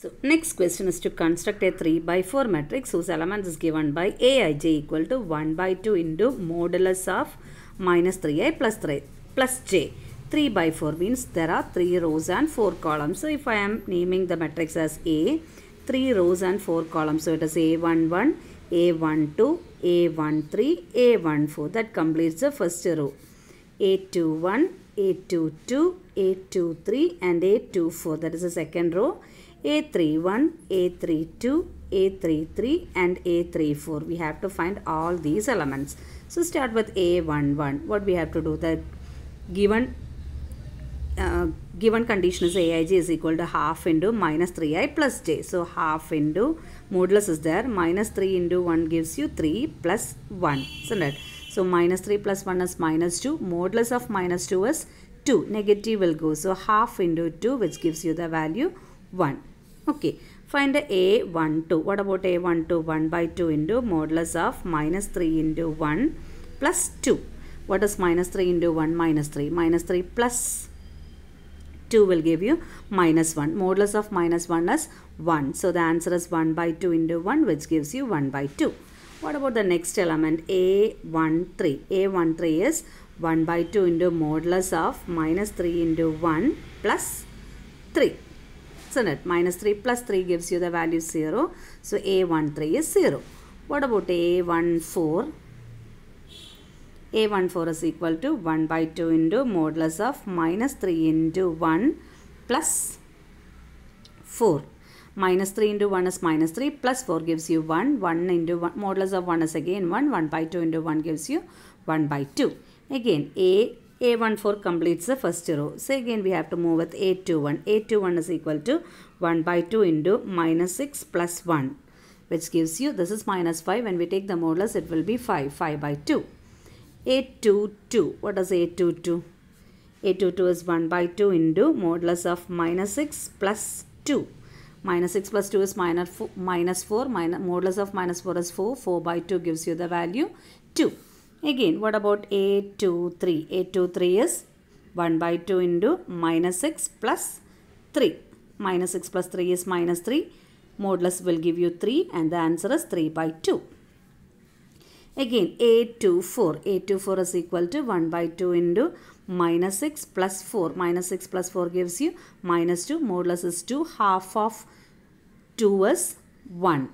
So next question is to construct a 3 by 4 matrix whose elements is given by aij equal to 1 by 2 into modulus of minus 3i plus 3 plus j. 3 by 4 means there are 3 rows and 4 columns. So if I am naming the matrix as A, 3 rows and 4 columns. So it is A11, A12, A13, A14. That completes the first row. A21, A22, A23 and A24. That is the second row. A31, A32, A33 and A34. We have to find all these elements. So start with A11. What we have to do that given uh, given condition is aij is equal to half into minus 3i plus j. So half into modulus is there minus 3 into 1 gives you 3 plus 1 isn't it? So minus 3 plus 1 is minus 2 modulus of minus 2 is 2 negative will go so half into 2 which gives you the value 1. Okay, find A12. What about A12? 1 by 2 into modulus of minus 3 into 1 plus 2. What is minus 3 into 1 minus 3? Minus 3 plus 2 will give you minus 1. Modulus of minus 1 is 1. So the answer is 1 by 2 into 1 which gives you 1 by 2. What about the next element A13? A13 is 1 by 2 into modulus of minus 3 into 1 plus 3 isn't it? Minus 3 plus 3 gives you the value 0. So A13 is 0. What about A14? A14 is equal to 1 by 2 into modulus of minus 3 into 1 plus 4. Minus 3 into 1 is minus 3 plus 4 gives you 1. 1 into 1, modulus of 1 is again 1. 1 by 2 into 1 gives you 1 by 2. Again, A a14 completes the first row. So again we have to move with A21. A21 is equal to 1 by 2 into minus 6 plus 1 which gives you this is minus 5. When we take the modulus it will be 5. 5 by 2. a 22 does a What is A22? A22 is 1 by 2 into modulus of minus 6 plus 2. Minus 6 plus 2 is minus 4. Minus 4 minus, modulus of minus 4 is 4. 4 by 2 gives you the value 2. Again, what about a 2, 3? a 2, 3 is 1 by 2 into minus 6 plus 3. Minus 6 plus 3 is minus 3. Modulus will give you 3 and the answer is 3 by 2. Again, a 2, 4. a 2, 4 is equal to 1 by 2 into minus 6 plus 4. Minus 6 plus 4 gives you minus 2. Modulus is 2. Half of 2 is 1.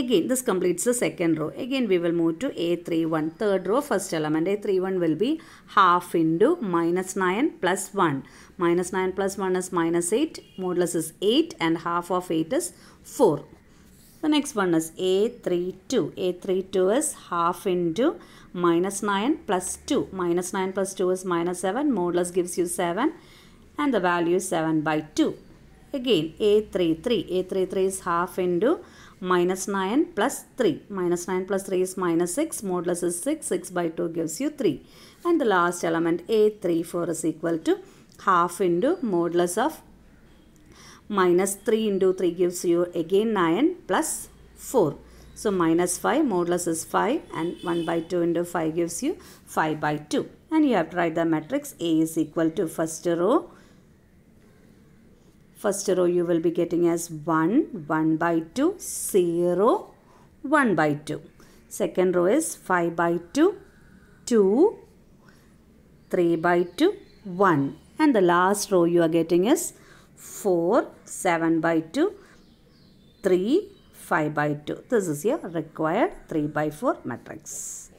Again, this completes the second row. Again, we will move to A31. Third row, first element. A31 will be half into minus 9 plus 1. Minus 9 plus 1 is minus 8. Modulus is 8 and half of 8 is 4. The next one is A32. A32 is half into minus 9 plus 2. Minus 9 plus 2 is minus 7. Modulus gives you 7 and the value is 7 by 2. Again A33, A33 is half into minus 9 plus 3. Minus 9 plus 3 is minus 6, modulus is 6, 6 by 2 gives you 3. And the last element A34 is equal to half into modulus of minus 3 into 3 gives you again 9 plus 4. So minus 5 modulus is 5 and 1 by 2 into 5 gives you 5 by 2. And you have to write the matrix A is equal to first row First row you will be getting as 1, 1 by 2, 0, 1 by 2. Second row is 5 by 2, 2, 3 by 2, 1. And the last row you are getting is 4, 7 by 2, 3, 5 by 2. This is your required 3 by 4 matrix.